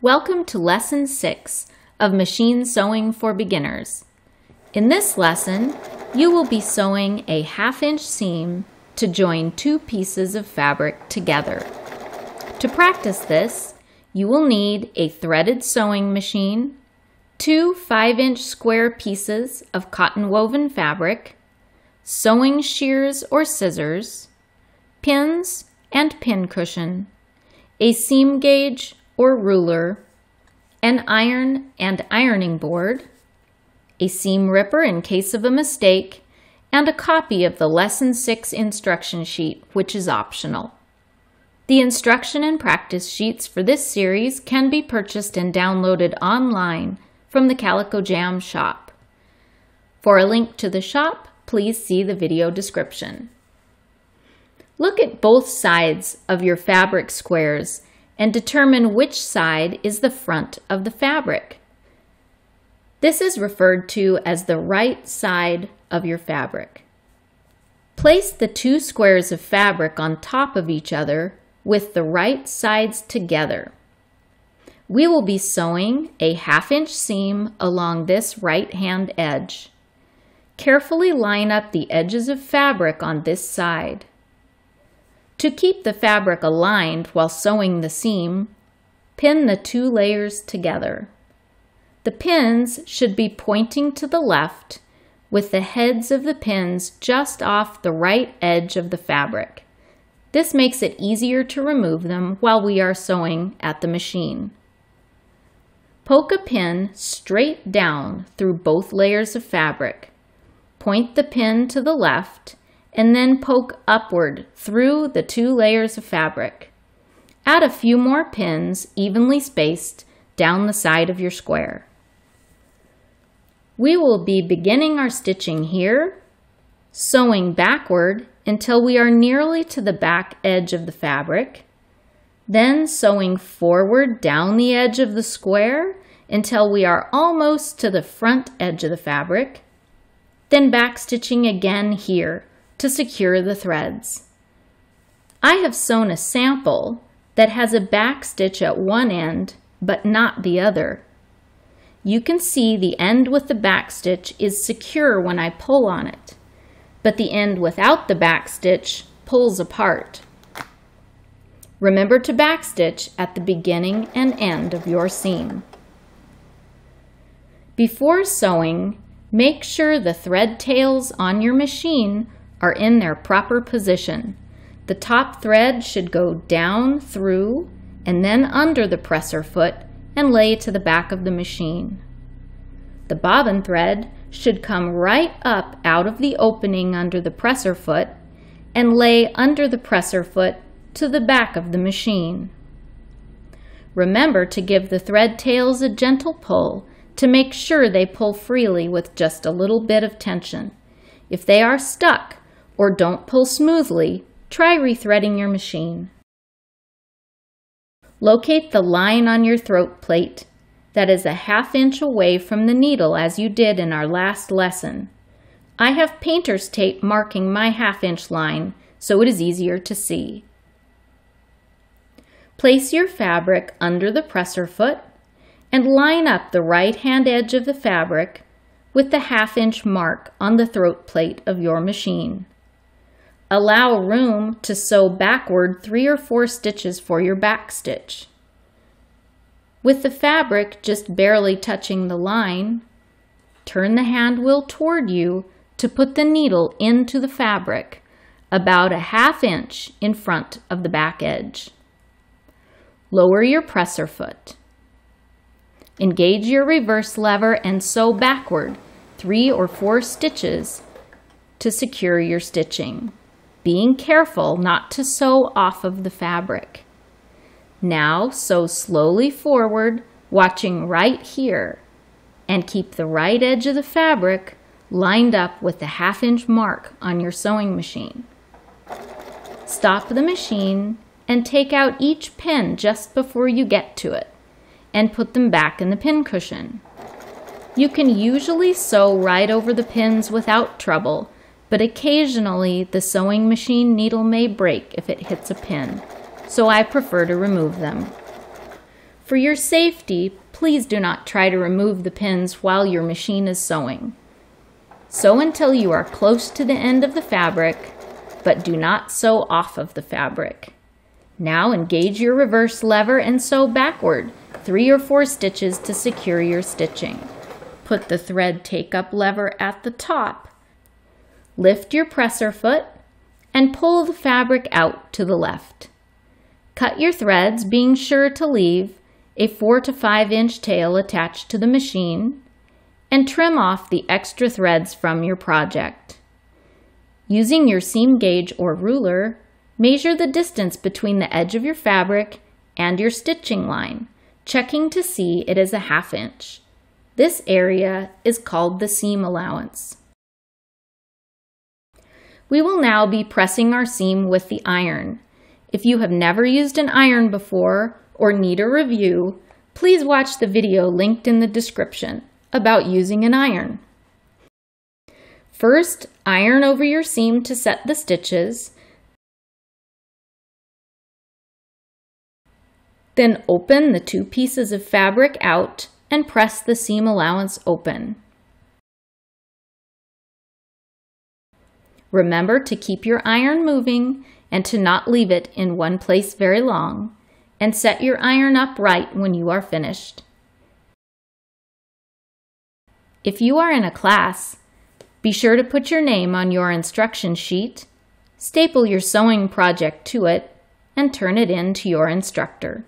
Welcome to Lesson 6 of Machine Sewing for Beginners. In this lesson, you will be sewing a half inch seam to join two pieces of fabric together. To practice this, you will need a threaded sewing machine, two 5-inch square pieces of cotton woven fabric, sewing shears or scissors, pins and pin cushion, a seam gauge, or ruler, an iron and ironing board, a seam ripper in case of a mistake, and a copy of the Lesson 6 instruction sheet, which is optional. The instruction and practice sheets for this series can be purchased and downloaded online from the Calico Jam shop. For a link to the shop, please see the video description. Look at both sides of your fabric squares and determine which side is the front of the fabric. This is referred to as the right side of your fabric. Place the two squares of fabric on top of each other with the right sides together. We will be sewing a half inch seam along this right hand edge. Carefully line up the edges of fabric on this side. To keep the fabric aligned while sewing the seam, pin the two layers together. The pins should be pointing to the left with the heads of the pins just off the right edge of the fabric. This makes it easier to remove them while we are sewing at the machine. Poke a pin straight down through both layers of fabric. Point the pin to the left and then poke upward through the two layers of fabric. Add a few more pins, evenly spaced, down the side of your square. We will be beginning our stitching here, sewing backward until we are nearly to the back edge of the fabric, then sewing forward down the edge of the square until we are almost to the front edge of the fabric, then backstitching again here to secure the threads. I have sewn a sample that has a back stitch at one end but not the other. You can see the end with the back stitch is secure when I pull on it, but the end without the back stitch pulls apart. Remember to backstitch at the beginning and end of your seam. Before sewing, make sure the thread tails on your machine are in their proper position. The top thread should go down through and then under the presser foot and lay to the back of the machine. The bobbin thread should come right up out of the opening under the presser foot and lay under the presser foot to the back of the machine. Remember to give the thread tails a gentle pull to make sure they pull freely with just a little bit of tension. If they are stuck, or don't pull smoothly, try rethreading your machine. Locate the line on your throat plate that is a half inch away from the needle as you did in our last lesson. I have painter's tape marking my half inch line so it is easier to see. Place your fabric under the presser foot and line up the right hand edge of the fabric with the half inch mark on the throat plate of your machine. Allow room to sew backward three or four stitches for your back stitch. With the fabric just barely touching the line, turn the hand wheel toward you to put the needle into the fabric about a half inch in front of the back edge. Lower your presser foot. Engage your reverse lever and sew backward three or four stitches to secure your stitching being careful not to sew off of the fabric. Now sew slowly forward, watching right here, and keep the right edge of the fabric lined up with the half inch mark on your sewing machine. Stop the machine and take out each pin just before you get to it and put them back in the pin cushion. You can usually sew right over the pins without trouble but occasionally the sewing machine needle may break if it hits a pin, so I prefer to remove them. For your safety, please do not try to remove the pins while your machine is sewing. Sew until you are close to the end of the fabric, but do not sew off of the fabric. Now engage your reverse lever and sew backward, three or four stitches to secure your stitching. Put the thread take-up lever at the top Lift your presser foot and pull the fabric out to the left. Cut your threads, being sure to leave a 4 to 5 inch tail attached to the machine, and trim off the extra threads from your project. Using your seam gauge or ruler, measure the distance between the edge of your fabric and your stitching line, checking to see it is a half inch. This area is called the seam allowance. We will now be pressing our seam with the iron. If you have never used an iron before or need a review, please watch the video linked in the description about using an iron. First, iron over your seam to set the stitches, then open the two pieces of fabric out and press the seam allowance open. Remember to keep your iron moving and to not leave it in one place very long, and set your iron up right when you are finished. If you are in a class, be sure to put your name on your instruction sheet, staple your sewing project to it, and turn it in to your instructor.